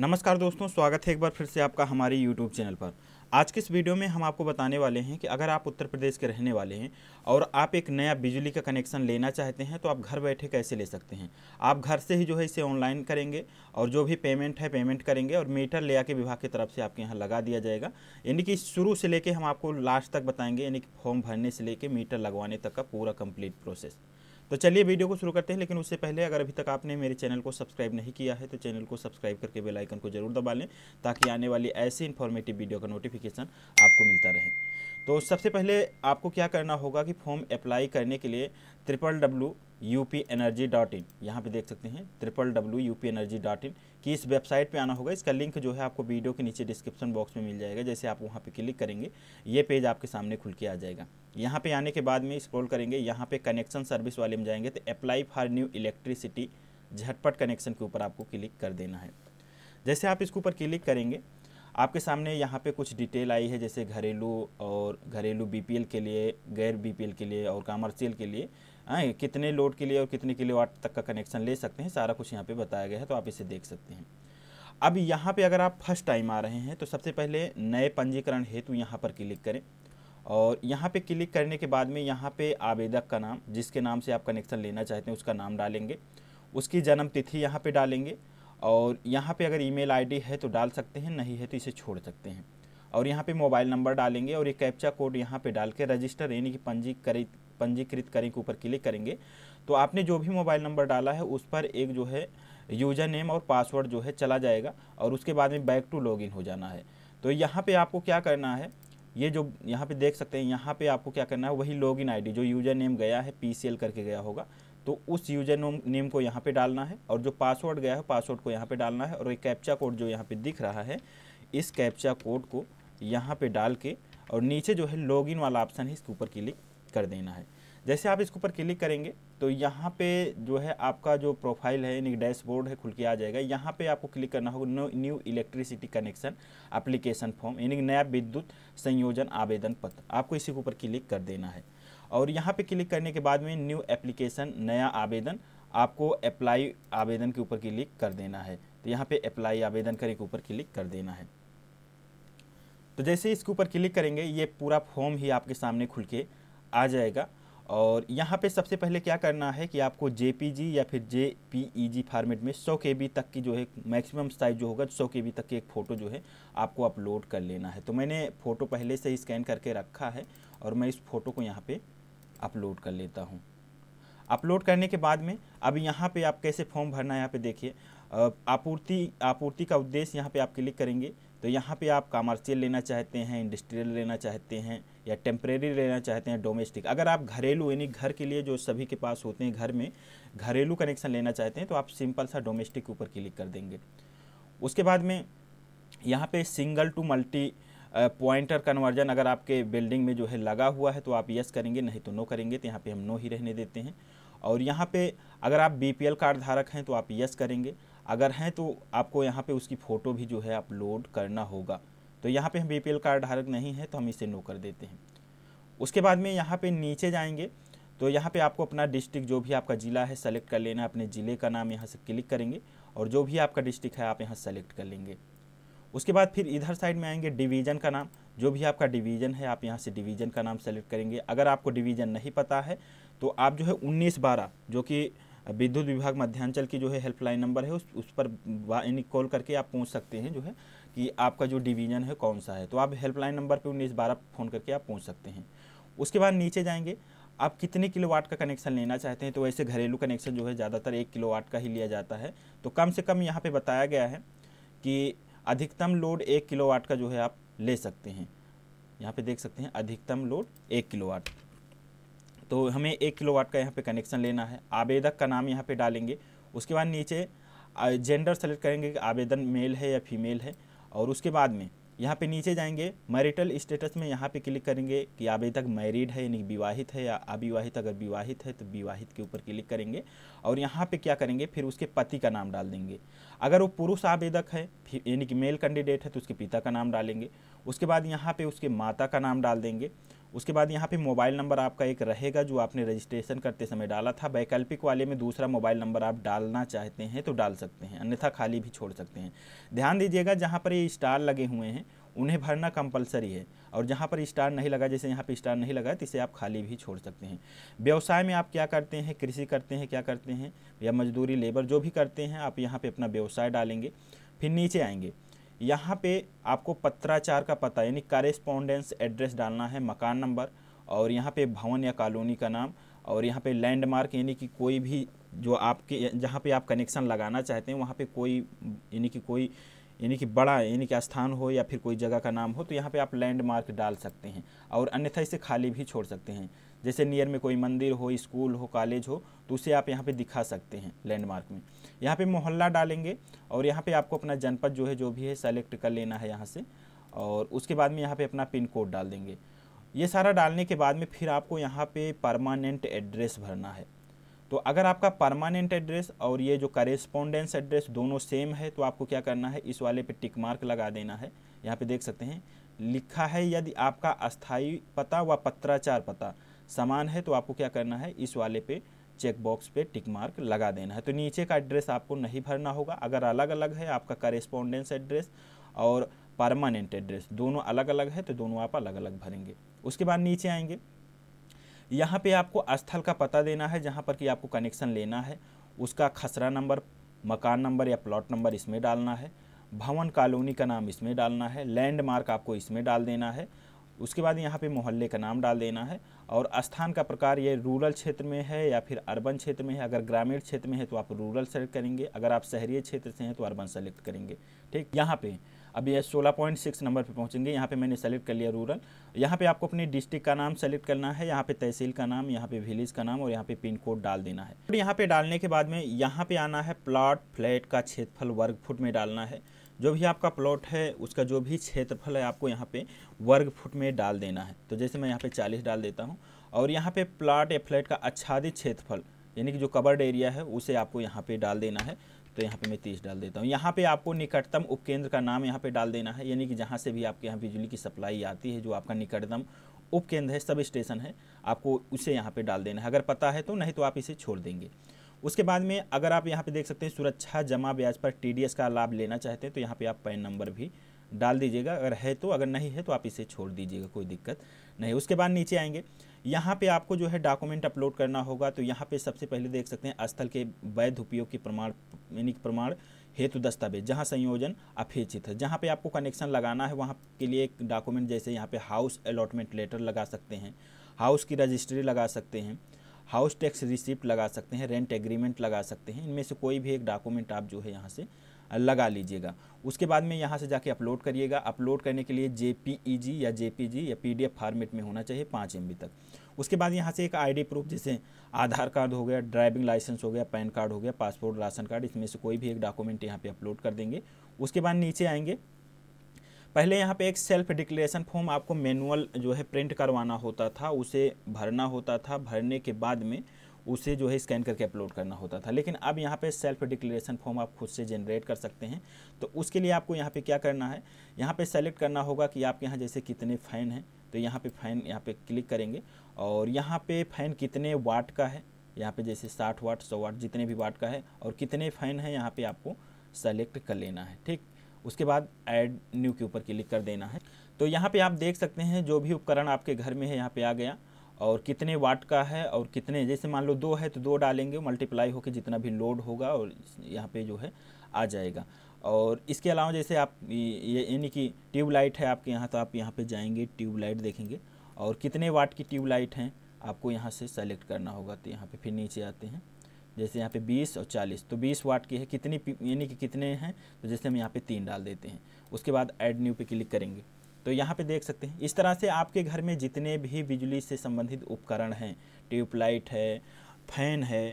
नमस्कार दोस्तों स्वागत है एक बार फिर से आपका हमारे YouTube चैनल पर आज के इस वीडियो में हम आपको बताने वाले हैं कि अगर आप उत्तर प्रदेश के रहने वाले हैं और आप एक नया बिजली का कनेक्शन लेना चाहते हैं तो आप घर बैठे कैसे ले सकते हैं आप घर से ही जो है इसे ऑनलाइन करेंगे और जो भी पेमेंट है पेमेंट करेंगे और मीटर ले आके विभाग की तरफ से आपके यहाँ लगा दिया जाएगा यानी कि शुरू से लेके हम आपको लास्ट तक बताएंगे यानी कि फॉर्म भरने से लेकर मीटर लगवाने तक का पूरा कम्प्लीट प्रोसेस तो चलिए वीडियो को शुरू करते हैं लेकिन उससे पहले अगर अभी तक आपने मेरे चैनल को सब्सक्राइब नहीं किया है तो चैनल को सब्सक्राइब करके बेल आइकन को जरूर दबा लें ताकि आने वाली ऐसी इन्फॉर्मेटिव वीडियो का नोटिफिकेशन आपको मिलता रहे तो सबसे पहले आपको क्या करना होगा कि फॉर्म अप्लाई करने के लिए triple W U P energy dot in यहाँ पर देख सकते हैं triple W U P energy dot in कि इस वेबसाइट पे आना होगा इसका लिंक जो है आपको वीडियो के नीचे डिस्क्रिप्शन बॉक्स में मिल जाएगा जैसे आप वहाँ पे क्लिक करेंगे ये पेज आपके सामने खुल के आ जाएगा यहाँ पे आने के बाद में स्क्रॉल करेंगे यहाँ पे कनेक्शन सर्विस वाले में जाएंगे तो अप्लाई फॉर न्यू इलेक्ट्रिसिटी झटपट कनेक्शन के ऊपर आपको क्लिक कर देना है जैसे आप इसके ऊपर क्लिक करेंगे आपके सामने यहाँ पे कुछ डिटेल आई है जैसे घरेलू और घरेलू बीपीएल के लिए गैर बीपीएल के लिए और कॉमर्शियल के लिए आए हाँ, कितने लोड के लिए और कितने किलो वाट तक का कनेक्शन ले सकते हैं सारा कुछ यहाँ पे बताया गया है तो आप इसे देख सकते हैं अब यहाँ पे अगर आप फर्स्ट टाइम आ रहे हैं तो सबसे पहले नए पंजीकरण हेतु यहाँ पर क्लिक करें और यहाँ पे क्लिक करने के बाद में यहाँ पे आवेदक का नाम जिसके नाम से आप कनेक्शन लेना चाहते हैं उसका नाम डालेंगे उसकी जन्म तिथि यहाँ पर डालेंगे और यहाँ पर अगर ई मेल है तो डाल सकते हैं नहीं है तो इसे छोड़ सकते हैं और यहाँ पे मोबाइल नंबर डालेंगे और ये कैप्चा कोड यहाँ पे डाल के रजिस्टर यानी कि पंजीकृत पंजीकृत करें के ऊपर क्लिक करेंगे तो आपने जो भी मोबाइल नंबर डाला है उस पर एक जो है यूजर नेम और पासवर्ड जो है चला जाएगा और उसके बाद में बैक टू लॉगिन हो जाना है तो यहाँ पे आपको क्या करना है ये जो यहाँ पे देख सकते हैं यहाँ पे आपको क्या करना है वही लॉगिन आईडी जो यूजर नेम गया है पी करके गया होगा तो उस यूजर नेम को यहाँ पे डालना है और जो पासवर्ड गया है पासवर्ड को यहाँ पे डालना है और ये कैप्चा कोड जो यहाँ पे दिख रहा है इस कैप्चा कोड को यहाँ पे डाल के और नीचे जो है लॉगिन वाला ऑप्शन है इसके ऊपर क्लिक कर देना है जैसे आप इसके ऊपर क्लिक करेंगे तो यहाँ पे जो है आपका जो प्रोफाइल है यानी डैशबोर्ड है खुल के आ जाएगा यहाँ पे आपको क्लिक करना होगा new electricity connection application form यानी नया विद्युत संयोजन आवेदन पत्र आपको इसी के ऊपर क्लिक कर देना है और यहाँ पे क्लिक करने के बाद में न्यू एप्लीकेशन नया आवेदन आपको अप्लाई आवेदन के ऊपर क्लिक कर देना है तो यहाँ पर अप्लाई आवेदन कर के ऊपर क्लिक कर देना है तो जैसे इसके ऊपर क्लिक करेंगे ये पूरा फॉर्म ही आपके सामने खुल के आ जाएगा और यहाँ पे सबसे पहले क्या करना है कि आपको जे या फिर जे फॉर्मेट e में 100 के तक की जो है मैक्सिमम साइज़ जो होगा 100 के तक की एक फ़ोटो जो है आपको अपलोड कर लेना है तो मैंने फ़ोटो पहले से ही स्कैन करके रखा है और मैं इस फ़ोटो को यहाँ पर अपलोड कर लेता हूँ अपलोड करने के बाद में अब यहाँ पर आप कैसे फॉर्म भरना है यहाँ पर देखिए आपूर्ति आपूर्ति का उद्देश्य यहाँ पर आप क्लिक करेंगे तो यहाँ पर आप कामर्शियल लेना चाहते हैं इंडस्ट्रियल लेना चाहते हैं या टेम्परेरी लेना चाहते हैं डोमेस्टिक अगर आप घरेलू यानी घर के लिए जो सभी के पास होते हैं घर में घरेलू कनेक्शन लेना चाहते हैं तो आप सिंपल सा डोमेस्टिक ऊपर क्लिक कर देंगे उसके बाद में यहाँ पे single to multi pointer conversion अगर आपके बिल्डिंग में जो है लगा हुआ है तो आप यस करेंगे नहीं तो नो करेंगे तो यहाँ पे हम नो ही रहने देते हैं और यहाँ पे अगर आप बीपीएल कार्ड धारक हैं तो आप यस करेंगे अगर हैं तो आपको यहाँ पे उसकी फ़ोटो भी जो है अपलोड करना होगा तो यहाँ पे हम बी पी कार्ड धारक नहीं है तो हम इसे नो कर देते हैं उसके बाद में यहाँ पे नीचे जाएंगे तो यहाँ पे आपको अपना डिस्ट्रिक्ट जो भी आपका ज़िला है सेलेक्ट कर लेना अपने ज़िले का नाम यहाँ से क्लिक करेंगे और जो भी आपका डिस्ट्रिक्ट है आप यहाँ सेलेक्ट कर लेंगे उसके बाद फिर इधर साइड में आएंगे डिवीज़न का नाम जो भी आपका डिवीज़न है आप यहाँ से डिवीज़न का नाम सेलेक्ट करेंगे अगर आपको डिवीज़न नहीं पता है तो आप जो है उन्नीस बारह जो कि विद्युत विभाग मध्यांचल की जो है हेल्पलाइन नंबर है उस उस पर यानी कॉल करके आप पूछ सकते हैं जो है कि आपका जो डिवीज़न है कौन सा है तो आप हेल्पलाइन नंबर पर उन्नीस बारह फ़ोन करके आप पूछ सकते हैं उसके बाद नीचे जाएंगे आप कितने किलो वाट का कनेक्शन लेना चाहते हैं तो वैसे घरेलू कनेक्शन जो है ज़्यादातर एक किलो वाट का ही लिया जाता है तो कम से कम यहाँ पे बताया गया है कि अधिकतम लोड एक किलो वाट का जो है आप ले सकते हैं यहाँ पे देख सकते हैं अधिकतम लोड एक किलो वाट तो हमें एक किलो वाट का यहाँ पे कनेक्शन लेना है आवेदक का नाम यहाँ पर डालेंगे उसके बाद नीचे जेंडर सेलेक्ट करेंगे कि आवेदन मेल है या फीमेल है और उसके बाद में यहाँ पे नीचे जाएंगे मैरिटल स्टेटस में यहाँ पे क्लिक करेंगे कि आवेदक अभी तक मैरिड है यानी विवाहित है या अविवाहित अगर विवाहित है तो विवाहित के ऊपर क्लिक करेंगे और यहाँ पे क्या करेंगे फिर उसके पति का नाम डाल देंगे अगर वो पुरुष आवेदक है यानी कि मेल कैंडिडेट है तो उसके पिता का नाम डालेंगे उसके बाद यहाँ पर उसके माता का नाम डाल देंगे उसके बाद यहाँ पे मोबाइल नंबर आपका एक रहेगा जो आपने रजिस्ट्रेशन करते समय डाला था वैकल्पिक वाले में दूसरा मोबाइल नंबर आप डालना चाहते हैं तो डाल सकते हैं अन्यथा खाली भी छोड़ सकते हैं ध्यान दीजिएगा जहाँ पर ये स्टार लगे हुए हैं उन्हें भरना कंपलसरी है और जहाँ पर स्टार नहीं लगा जैसे यहाँ पर स्टार नहीं लगा तो इसे आप खाली भी छोड़ सकते हैं व्यवसाय में आप क्या करते हैं कृषि करते हैं क्या करते हैं या मजदूरी लेबर जो भी करते हैं आप यहाँ पर अपना व्यवसाय डालेंगे फिर नीचे आएंगे यहाँ पे आपको पत्राचार का पता यानी करेस्पॉन्डेंस एड्रेस डालना है मकान नंबर और यहाँ पे भवन या कॉलोनी का नाम और यहाँ पे लैंडमार्क यानी कि कोई भी जो आपके जहाँ पे आप कनेक्शन लगाना चाहते हैं वहाँ पे कोई यानी कि कोई यानी कि बड़ा यानी कि स्थान हो या फिर कोई जगह का नाम हो तो यहाँ पे आप लैंडमार्क डाल सकते हैं और अन्यथा इसे खाली भी छोड़ सकते हैं जैसे नियर में कोई मंदिर हो स्कूल हो कॉलेज हो तो उसे आप यहाँ पे दिखा सकते हैं लैंडमार्क में यहाँ पे मोहल्ला डालेंगे और यहाँ पे आपको अपना जनपद जो है जो भी है सेलेक्ट कर लेना है यहाँ से और उसके बाद में यहाँ पे अपना पिन कोड डाल देंगे ये सारा डालने के बाद में फिर आपको यहाँ पे परमानेंट एड्रेस भरना है तो अगर आपका परमानेंट एड्रेस और ये जो करेस्पोंडेंस एड्रेस दोनों सेम है तो आपको क्या करना है इस वाले पे टिक मार्क लगा देना है यहाँ पे देख सकते हैं लिखा है यदि आपका अस्थाई पता व पत्राचार पता समान है तो आपको क्या करना है इस वाले पे चेकबॉक्स पे टिक मार्क लगा देना है तो नीचे का एड्रेस आपको नहीं भरना होगा अगर अलग अलग है आपका करेस्पॉन्डेंस एड्रेस और परमानेंट एड्रेस दोनों अलग अलग है तो दोनों आप अलग अलग भरेंगे उसके बाद नीचे आएंगे यहाँ पे आपको स्थल का पता देना है जहाँ पर कि आपको कनेक्शन लेना है उसका खसरा नंबर मकान नंबर या प्लॉट नंबर इसमें डालना है भवन कॉलोनी का नाम इसमें डालना है लैंडमार्क आपको इसमें डाल देना है उसके बाद यहाँ पे मोहल्ले का नाम डाल देना है और स्थान का प्रकार ये रूरल क्षेत्र में है या फिर अर्बन क्षेत्र में है अगर ग्रामीण क्षेत्र में है तो आप रूरल सेलेक्ट करेंगे अगर आप शहरीय क्षेत्र से हैं तो अर्बन सेलेक्ट करेंगे ठीक यहाँ पे अब ये 16.6 नंबर पे पहुँचेंगे यहाँ पे मैंने सेलेक्ट कर लिया रूरल यहाँ पे आपको अपने डिस्ट्रिक्ट का नाम सेलेक्ट करना है यहाँ पे तहसील का नाम यहाँ पे विलेज का नाम और यहाँ पे पिन कोड डाल देना है तो यहाँ पे डालने के बाद में यहाँ पे आना है प्लाट फ्लैट का क्षेत्रफल वर्ग फुट में डालना है जो भी आपका प्लॉट है उसका जो भी क्षेत्रफल है आपको यहाँ पे वर्ग फुट में डाल देना है तो जैसे मैं यहाँ पे 40 डाल देता हूँ और यहाँ पे प्लाट या फ्लैट का आच्छादित क्षेत्रफल यानी कि जो कवर्ड एरिया है उसे आपको यहाँ पे डाल देना है तो यहाँ पे मैं तीस डाल देता हूँ यहाँ पे आपको निकटतम उपकेंद्र का नाम यहाँ पे डाल देना है यानी कि जहाँ से भी आपके यहाँ बिजली की सप्लाई आती है जो आपका निकटतम उपकेंद्र है सब स्टेशन है आपको उसे यहाँ पे डाल देना है अगर पता है तो नहीं तो आप इसे छोड़ देंगे उसके बाद में अगर आप यहाँ पे देख सकते हैं सुरक्षा जमा ब्याज पर टीडीएस का लाभ लेना चाहते हैं तो यहाँ पे आप पैन नंबर भी डाल दीजिएगा अगर है तो अगर नहीं है तो आप इसे छोड़ दीजिएगा कोई दिक्कत नहीं उसके बाद नीचे आएंगे यहाँ पे आपको जो है डॉक्यूमेंट अपलोड करना होगा तो यहाँ पे सबसे पहले देख सकते हैं स्थल के वैध उपयोग के प्रमाण यानी प्रमाण हेतु दस्तावेज जहाँ संयोजन अपेक्षित है जहाँ पे आपको कनेक्शन लगाना है वहाँ के लिए एक डॉक्यूमेंट जैसे यहाँ पे हाउस अलॉटमेंट लेटर लगा सकते हैं हाउस की रजिस्ट्री लगा सकते हैं हाउस टैक्स रिसिप्ट लगा सकते हैं रेंट एग्रीमेंट लगा सकते हैं इनमें से कोई भी एक डॉक्यूमेंट आप जो है यहाँ से लगा लीजिएगा उसके बाद में यहाँ से जाके अपलोड करिएगा अपलोड करने के लिए जे या जे या पी फॉर्मेट में होना चाहिए पाँच एम तक उसके बाद यहाँ से एक आईडी प्रूफ जैसे आधार कार्ड हो गया ड्राइविंग लाइसेंस हो गया पैन कार्ड हो गया पासपोर्ट राशन कार्ड इसमें से कोई भी एक डॉक्यूमेंट यहाँ पे अपलोड कर देंगे उसके बाद नीचे आएंगे पहले यहाँ पे एक सेल्फ डिक्लेरेशन फॉर्म आपको मैनुअल जो है प्रिंट करवाना होता था उसे भरना होता था भरने के बाद में उसे जो है स्कैन करके अपलोड करना होता था लेकिन अब यहाँ पे सेल्फ डिक्लेरेशन फॉर्म आप खुद से जनरेट कर सकते हैं तो उसके लिए आपको यहाँ पे क्या करना है यहाँ पे सेलेक्ट करना होगा कि आपके यहाँ जैसे कितने फ़ैन हैं तो यहाँ पे फ़ैन यहाँ पे क्लिक करेंगे और यहाँ पे फ़ैन कितने वाट का है यहाँ पर जैसे साठ वाट सौ वाट जितने भी वाट का है और कितने फ़ैन हैं यहाँ पर आपको सेलेक्ट कर लेना है ठीक उसके बाद ऐड न्यू के ऊपर क्लिक कर देना है तो यहाँ पे आप देख सकते हैं जो भी उपकरण आपके घर में है यहाँ पे आ गया और कितने वाट का है और कितने जैसे मान लो दो है तो दो डालेंगे मल्टीप्लाई होकर जितना भी लोड होगा और यहाँ पे जो है आ जाएगा और इसके अलावा जैसे आप ये यानी कि ट्यूबलाइट है आपके यहाँ तो आप यहाँ पर जाएंगे ट्यूबलाइट देखेंगे और कितने वाट की ट्यूबलाइट हैं आपको यहाँ से सेलेक्ट करना होगा तो यहाँ पर फिर नीचे आते हैं जैसे यहाँ पे 20 और 40 तो 20 वाट की है कितनी यानी कि कितने हैं तो जैसे हम यहाँ पे तीन डाल देते हैं उसके बाद ऐड न्यू पे क्लिक करेंगे तो यहाँ पे देख सकते हैं इस तरह से आपके घर में जितने भी बिजली से संबंधित उपकरण हैं ट्यूबलाइट है फैन है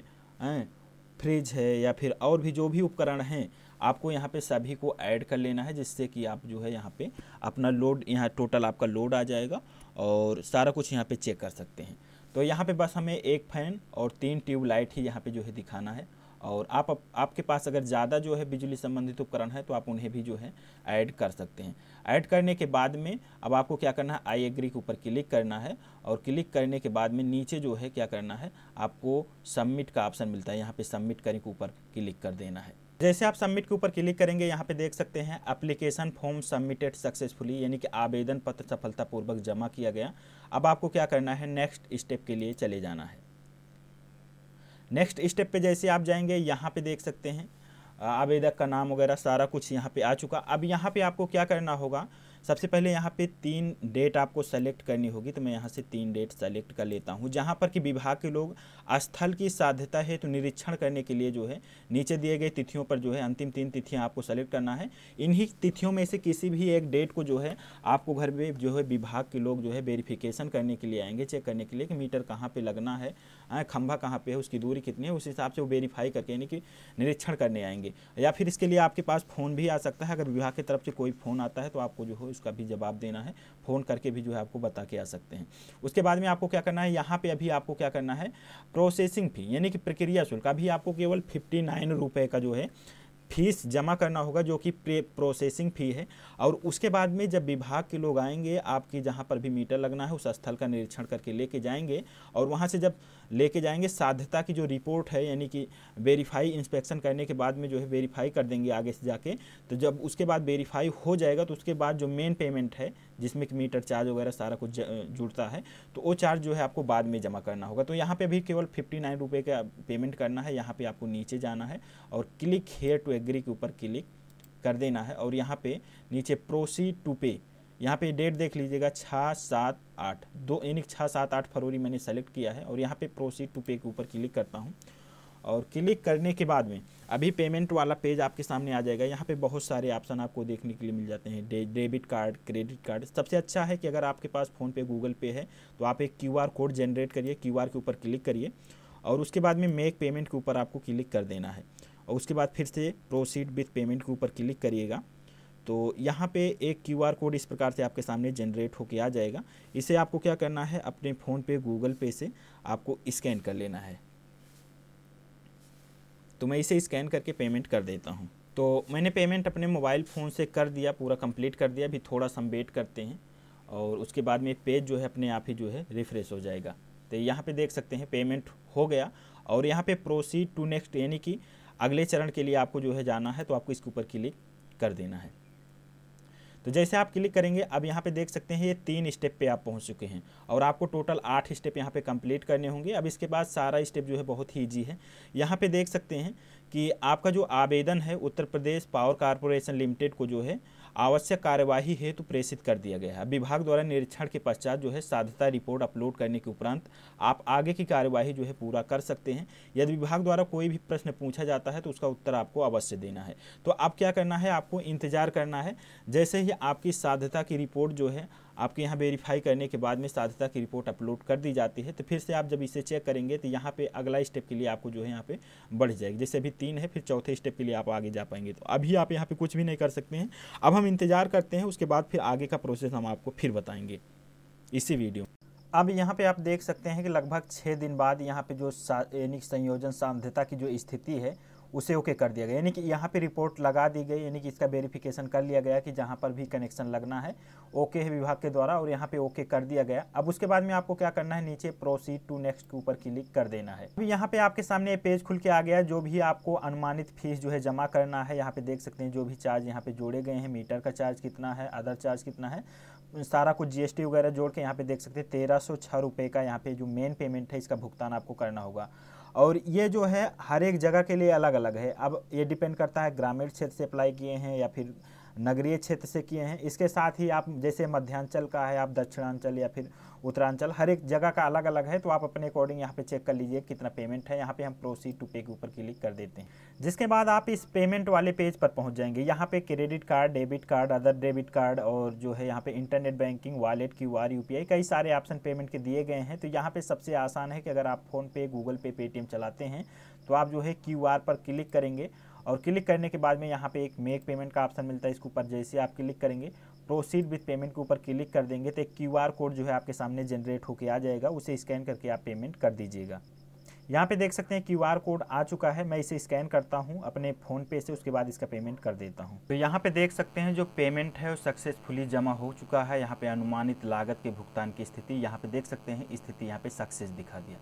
हैं फ्रिज है या फिर और भी जो भी उपकरण हैं आपको यहाँ पे सभी को ऐड कर लेना है जिससे कि आप जो है यहाँ पे अपना लोड यहाँ टोटल आपका लोड आ जाएगा और सारा कुछ यहाँ पे चेक कर सकते हैं तो यहाँ पे बस हमें एक फैन और तीन ट्यूबलाइट ही यहाँ पे जो है दिखाना है और आप, आपके पास अगर ज़्यादा जो है बिजली संबंधित उपकरण है तो आप उन्हें भी जो है ऐड कर सकते हैं ऐड करने के बाद में अब आपको क्या करना है आई एग्री के ऊपर क्लिक करना है और क्लिक करने के बाद में नीचे जो है क्या करना है आपको सबमिट का ऑप्शन मिलता है यहाँ पे सबमिट करने के ऊपर क्लिक कर देना है जैसे आप सबमिट के ऊपर क्लिक करेंगे यहाँ पे देख सकते हैं एप्लीकेशन फॉर्म सबमिटेड सक्सेसफुली यानी कि आवेदन पत्र सफलतापूर्वक जमा किया गया अब आपको क्या करना है नेक्स्ट स्टेप के लिए चले जाना है नेक्स्ट स्टेप पे जैसे आप जाएंगे यहाँ पे देख सकते हैं आवेदक का नाम वगैरह सारा कुछ यहाँ पे आ चुका अब यहाँ पे आपको क्या करना होगा सबसे पहले यहाँ पे तीन डेट आपको सेलेक्ट करनी होगी तो मैं यहाँ से तीन डेट सेलेक्ट कर लेता हूँ जहाँ पर कि विभाग के लोग स्थल की साध्यता है तो निरीक्षण करने के लिए जो है नीचे दिए गए तिथियों पर जो है अंतिम तीन तिथियाँ आपको सेलेक्ट करना है इन्हीं तिथियों में से किसी भी एक डेट को जो है आपको घर में जो है विभाग के लोग जो है वेरीफिकेशन करने के लिए आएंगे चेक करने के लिए कि मीटर कहाँ पर लगना है हाँ, खंभा कहाँ पर है उसकी दूरी कितनी है उस हिसाब से वो वेरीफाई करके यानी कि निरीक्षण करने आएंगे या फिर इसके लिए आपके पास फ़ोन भी आ सकता है अगर विभाग की तरफ से कोई फ़ोन आता है तो आपको जो हो हो उसका भी जवाब देना है फ़ोन करके भी जो है आपको बता के आ सकते हैं उसके बाद में आपको क्या करना है यहाँ पे अभी आपको क्या करना है प्रोसेसिंग फ़ी यानी कि प्रक्रिया शुल्क अभी आपको केवल फिफ्टी नाइन रुपये का जो है फीस जमा करना होगा जो कि प्रोसेसिंग फ़ी है और उसके बाद में जब विभाग के लोग आएंगे आपकी जहाँ पर भी मीटर लगना है उस स्थल का निरीक्षण करके लेके जाएंगे और वहाँ से जब लेके जाएंगे साध्यता की जो रिपोर्ट है यानी कि वेरीफाई इंस्पेक्शन करने के बाद में जो है वेरीफाई कर देंगे आगे से जाके तो जब उसके बाद वेरीफाई हो जाएगा तो उसके बाद जो मेन पेमेंट है जिसमें कि मीटर चार्ज वगैरह सारा कुछ जुड़ता है तो वो चार्ज जो है आपको बाद में जमा करना होगा तो यहाँ पर भी केवल फिफ्टी नाइन रुपये का पेमेंट करना है यहाँ पर आपको नीचे जाना है और क्लिक हेयर टू एग्री के ऊपर क्लिक कर देना है और यहाँ पे नीचे प्रोसीड टू पे यहाँ पे डेट देख लीजिएगा छः सात आठ दो यानी छः सात आठ फरवरी मैंने सेलेक्ट किया है और यहाँ पे प्रोसीड टू पे के ऊपर क्लिक करता हूँ और क्लिक करने के बाद में अभी पेमेंट वाला पेज आपके सामने आ जाएगा यहाँ पे बहुत सारे ऑप्शन आपको देखने के लिए मिल जाते हैं डे डेबिट कार्ड क्रेडिट कार्ड सबसे अच्छा है कि अगर आपके पास फ़ोन पे गूगल पे है तो आप एक क्यू कोड जनरेट करिए क्यू के ऊपर क्लिक करिए और उसके बाद में मेक पेमेंट के ऊपर आपको क्लिक कर देना है और उसके बाद फिर से प्रोसीड विथ पेमेंट के ऊपर क्लिक करिएगा तो यहाँ पे एक क्यूआर कोड इस प्रकार से आपके सामने जनरेट होके आ जाएगा इसे आपको क्या करना है अपने फ़ोन पे गूगल पे से आपको स्कैन कर लेना है तो मैं इसे स्कैन करके पेमेंट कर देता हूँ तो मैंने पेमेंट अपने मोबाइल फ़ोन से कर दिया पूरा कंप्लीट कर दिया अभी थोड़ा सा हम वेट करते हैं और उसके बाद में पेज जो है अपने आप ही जो है रिफ़्रेश हो जाएगा तो यहाँ पर देख सकते हैं पेमेंट हो गया और यहाँ पर प्रोसीड टू नेक्स्ट यानी कि अगले चरण के लिए आपको जो है जाना है तो आपको इसके ऊपर क्लिक कर देना है तो जैसे आप क्लिक करेंगे अब यहाँ पे देख सकते हैं ये तीन स्टेप पे आप पहुँच चुके हैं और आपको टोटल आठ स्टेप यहाँ पे कंप्लीट करने होंगे अब इसके बाद सारा स्टेप जो है बहुत ही ईजी है यहाँ पे देख सकते हैं कि आपका जो आवेदन है Uttar Pradesh power corporation limited को जो है आवश्यक कार्यवाही हेतु प्रेषित कर दिया गया है विभाग द्वारा निरीक्षण के पश्चात जो है साधता रिपोर्ट अपलोड करने के उपरांत आप आगे की कार्यवाही जो है पूरा कर सकते हैं यदि विभाग द्वारा कोई भी प्रश्न पूछा जाता है तो उसका उत्तर आपको अवश्य देना है तो आप क्या करना है आपको इंतजार करना है जैसे ही आपकी साध्यता की रिपोर्ट जो है आपके यहाँ वेरीफाई करने के बाद में साध्यता की रिपोर्ट अपलोड कर दी जाती है तो फिर से आप जब इसे चेक करेंगे तो यहाँ पे अगला स्टेप के लिए आपको जो है यहाँ पे बढ़ जाएगी जैसे अभी तीन है फिर चौथे स्टेप के लिए आप आगे जा पाएंगे तो अभी आप यहाँ पे कुछ भी नहीं कर सकते हैं अब हम इंतज़ार करते हैं उसके बाद फिर आगे का प्रोसेस हम आपको फिर बताएंगे इसी वीडियो अब यहाँ पे आप देख सकते हैं कि लगभग छः दिन बाद यहाँ पे जो यानी संयोजन साधता की जो स्थिति है उसे ओके कर दिया गया यानी कि यहाँ पे रिपोर्ट लगा दी गई यानी कि इसका वेरिफिकेशन कर लिया गया कि जहाँ पर भी कनेक्शन लगना है ओके है विभाग के द्वारा और यहाँ पे ओके कर दिया गया अब उसके बाद में आपको क्या करना है नीचे प्रोसीड टू नेक्स्ट के ऊपर क्लिक कर देना है अभी यहाँ पे आपके सामने पेज खुल के आ गया जो भी आपको अनुमानित फीस जो है जमा करना है यहाँ पे देख सकते हैं जो भी चार्ज यहाँ पे जोड़े गए हैं मीटर का चार्ज कितना है अदर चार्ज कितना है सारा कुछ जीएसटी वगैरह जोड़ के यहाँ पे देख सकते हैं तेरह सौ रुपये का यहाँ पे जो मेन पेमेंट है इसका भुगतान आपको करना होगा और ये जो है हर एक जगह के लिए अलग अलग है अब ये डिपेंड करता है ग्रामीण क्षेत्र से अप्लाई किए हैं या फिर नगरीय क्षेत्र से किए हैं इसके साथ ही आप जैसे मध्यांचल का है आप दक्षिणांचल या फिर उत्तरांचल हर एक जगह का अलग अलग है तो आप अपने अकॉर्डिंग यहाँ पे चेक कर लीजिए कितना पेमेंट है यहाँ पे हम प्रोसीड टू पे के ऊपर क्लिक कर देते हैं जिसके बाद आप इस पेमेंट वाले पेज पर पहुँच जाएंगे यहाँ पे credit card debit card other debit card और जो है यहाँ पे internet banking wallet Q R कई सारे ऑप्शन पेमेंट के दिए गए हैं तो यहाँ पे सबसे आसान है कि अगर आप फ़ोनपे गूगल पे पेटीएम चलाते हैं तो आप जो है क्यू पर क्लिक करेंगे और क्लिक करने के बाद में यहाँ पे एक मेक पेमेंट का ऑप्शन मिलता है इसके ऊपर जैसे आप क्लिक करेंगे प्रोसीड विथ पेमेंट के ऊपर क्लिक कर देंगे तो एक क्यू कोड जो है आपके सामने जनरेट होकर आ जाएगा उसे स्कैन करके आप पेमेंट कर दीजिएगा यहाँ पे देख सकते हैं क्यू आर कोड आ चुका है मैं इसे स्कैन करता हूँ अपने फ़ोन पे से उसके बाद इसका पेमेंट कर देता हूँ तो यहाँ पे देख सकते हैं जो पेमेंट है वो सक्सेसफुली जमा हो चुका है यहाँ पे अनुमानित लागत के भुगतान की स्थिति यहाँ पे देख सकते हैं स्थिति यहाँ पे सक्सेस दिखा दिया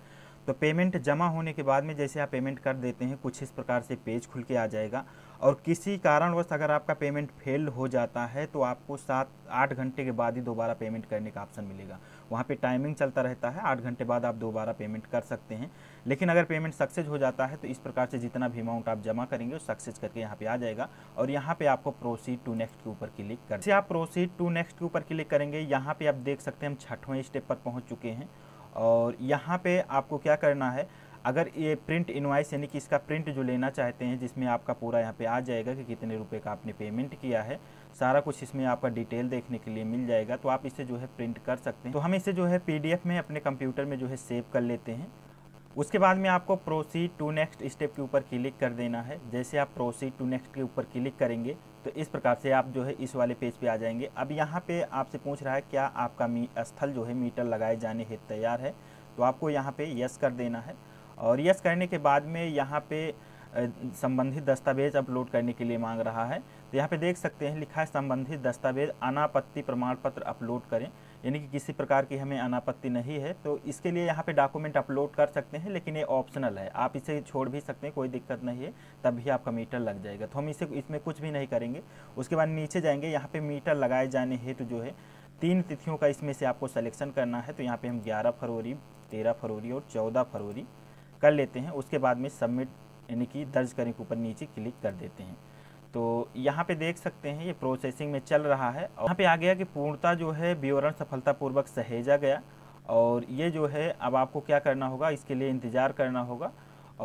तो पेमेंट जमा होने के बाद में जैसे आप पेमेंट कर देते हैं कुछ इस प्रकार से पेज खुल के आ जाएगा और किसी कारणवश अगर आपका पेमेंट फेल हो जाता है तो आपको सात आठ घंटे के बाद ही दोबारा पेमेंट करने का ऑप्शन मिलेगा वहाँ पे टाइमिंग चलता रहता है आठ घंटे बाद आप दोबारा पेमेंट कर सकते हैं लेकिन अगर पेमेंट सक्सेस हो जाता है तो इस प्रकार से जितना भी अमाउंट आप जमा करेंगे वो सक्सेस करके यहाँ पे आ जाएगा और यहाँ पे आपको प्रोसीड टू नेक्स्ट के ऊपर क्लिक कर आप प्रोसीड टू नेक्स्ट के ऊपर क्लिक करेंगे यहाँ पे आप देख सकते हैं हम छठवें स्टेप पर पहुँच चुके हैं और यहाँ पे आपको क्या करना है अगर ये प्रिंट इनवाइस यानी कि इसका प्रिंट जो लेना चाहते हैं जिसमें आपका पूरा यहाँ पे आ जाएगा कि कितने रुपए का आपने पेमेंट किया है सारा कुछ इसमें आपका डिटेल देखने के लिए मिल जाएगा तो आप इसे जो है प्रिंट कर सकते हैं तो हम इसे जो है पीडीएफ में अपने कंप्यूटर में जो है सेव कर लेते हैं उसके बाद में आपको प्रोसीड टू नेक्स्ट स्टेप के ऊपर क्लिक कर देना है जैसे आप प्रोसीड टू नेक्स्ट के ऊपर क्लिक करेंगे तो इस प्रकार से आप जो है इस वाले पेज पे आ जाएंगे अब यहाँ पे आपसे पूछ रहा है क्या आपका मी स्थल जो है मीटर लगाए जाने हेतु तैयार है तो आपको यहाँ पे यस कर देना है और यस करने के बाद में यहाँ पे संबंधित दस्तावेज अपलोड करने के लिए मांग रहा है तो यहाँ पे देख सकते हैं लिखा है संबंधित दस्तावेज अनापत्ति प्रमाण पत्र अपलोड करें यानी कि किसी प्रकार की हमें अनापत्ति नहीं है तो इसके लिए यहाँ पे डॉक्यूमेंट अपलोड कर सकते हैं लेकिन ये ऑप्शनल है आप इसे छोड़ भी सकते हैं कोई दिक्कत नहीं है तब भी आपका मीटर लग जाएगा तो हम इसे इसमें कुछ भी नहीं करेंगे उसके बाद नीचे जाएंगे यहाँ पर मीटर लगाए जाने हेतु जो है तीन तिथियों का इसमें से आपको सलेक्शन करना है तो यहाँ पर हम ग्यारह फरवरी तेरह फरवरी और चौदह फरवरी कर लेते हैं उसके बाद में सबमिट यानी कि दर्ज करें के ऊपर नीचे क्लिक कर देते हैं तो यहाँ पे देख सकते हैं ये प्रोसेसिंग में चल रहा है और यहाँ पे आ गया कि पूर्णता जो है विवरण सफलतापूर्वक सहेजा गया और ये जो है अब आपको क्या करना होगा इसके लिए इंतज़ार करना होगा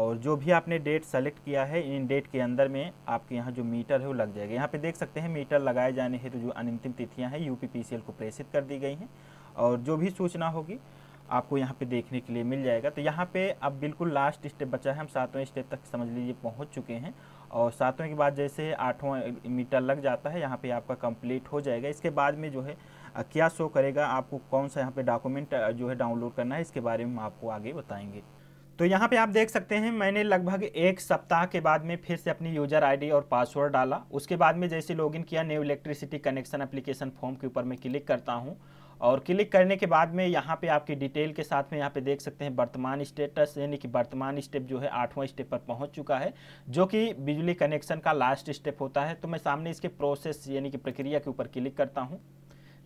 और जो भी आपने डेट सेलेक्ट किया है इन डेट के अंदर में आपके यहाँ जो मीटर है वो लग जाएगा यहाँ पे देख सकते हैं मीटर लगाए जाने हैं तो जो अनंतिम तिथियाँ हैं यू को प्रेषित कर दी गई हैं और जो भी सूचना होगी आपको यहाँ पे देखने के लिए मिल जाएगा तो यहाँ पे अब बिल्कुल लास्ट स्टेप बचा है हम सातवें स्टेप तक समझ लीजिए पहुँच चुके हैं और सातवें के बाद जैसे आठवां मीटर लग जाता है यहाँ पे आपका कंप्लीट हो जाएगा इसके बाद में जो है क्या शो करेगा आपको कौन सा यहाँ पे डॉक्यूमेंट जो है डाउनलोड करना है इसके बारे में हम आपको आगे बताएंगे तो यहाँ पे आप देख सकते हैं मैंने लगभग एक सप्ताह के बाद में फिर से अपनी यूजर आईडी और पासवर्ड डाला उसके बाद में जैसे लॉगिन किया new electricity connection application form के ऊपर मैं क्लिक करता हूँ और क्लिक करने के बाद में यहाँ पे आपकी डिटेल के साथ में यहाँ पे देख सकते हैं वर्तमान स्टेटस यानी कि वर्तमान स्टेप जो है आठवां स्टेप पर पहुँच चुका है जो कि बिजली कनेक्शन का लास्ट स्टेप होता है तो मैं सामने इसके प्रोसेस यानी कि प्रक्रिया के ऊपर क्लिक करता हूँ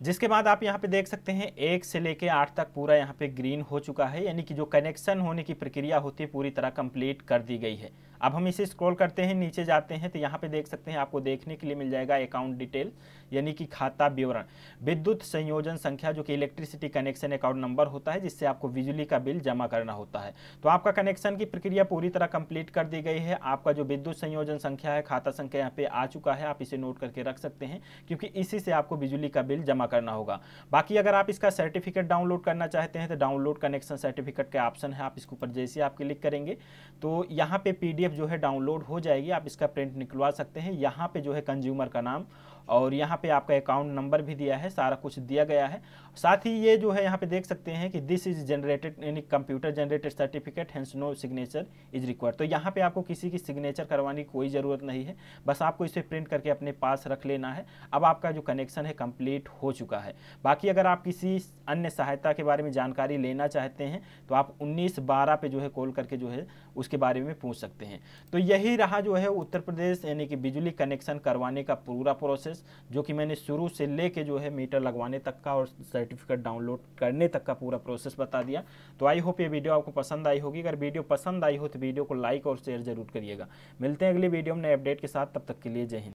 जिसके बाद आप यहाँ पे देख सकते हैं एक से लेके आठ तक पूरा यहाँ पे ग्रीन हो चुका है यानी कि जो कनेक्शन होने की प्रक्रिया होती है पूरी तरह कंप्लीट कर दी गई है अब हम इसे स्क्रॉल करते हैं नीचे जाते हैं तो यहाँ पे देख सकते हैं आपको देखने के लिए मिल जाएगा अकाउंट डिटेल यानी कि खाता विवरण विद्युत संयोजन संख्या जो कि इलेक्ट्रिसिटी कनेक्शन अकाउंट नंबर होता है जिससे आपको बिजली का बिल जमा करना होता है तो आपका कनेक्शन की प्रक्रिया पूरी तरह कंप्लीट कर दी गई है आपका जो विद्युत संयोजन संख्या है खाता संख्या यहाँ पे आ चुका है आप इसे नोट करके रख सकते हैं क्योंकि इसी से आपको बिजली का बिल जमा करना होगा बाकी अगर आप इसका सर्टिफिकेट डाउनलोड करना चाहते हैं तो डाउनलोड कनेक्शन सर्टिफिकेट का ऑप्शन है आप इसके ऊपर जैसे आप क्लिक करेंगे तो यहाँ पे पी पीडीएफ जो है डाउनलोड हो जाएगी आप इसका प्रिंट निकलवा सकते हैं यहाँ पे जो है कंज्यूमर का नाम और यहाँ पे आपका अकाउंट नंबर भी दिया है सारा कुछ दिया गया है साथ ही ये जो है यहाँ पे देख सकते हैं कि दिस इज जनरेटेड यानी computer generated certificate hence no signature is require तो यहाँ पे आपको किसी की सिग्नेचर करवाने की कोई ज़रूरत नहीं है बस आपको इसे प्रिंट करके अपने पास रख लेना है अब आपका जो कनेक्शन है कंप्लीट हो चुका है बाकी अगर आप किसी अन्य सहायता के बारे में जानकारी लेना चाहते हैं तो आप उन्नीस बारह पे जो है कॉल करके जो है उसके बारे में पूछ सकते हैं तो यही रहा जो है उत्तर प्रदेश यानी कि बिजली कनेक्शन करवाने का पूरा प्रोसेस जो कि मैंने शुरू से ले जो है मीटर लगवाने तक का और सर्टिफिकेट डाउनलोड करने तक का पूरा प्रोसेस बता दिया तो आई होप ये वीडियो आपको पसंद आई होगी अगर वीडियो पसंद आई हो तो वीडियो को लाइक और शेयर जरूर करिएगा मिलते हैं अगली वीडियो में नए अपडेट के साथ तब तक के लिए जय हिंद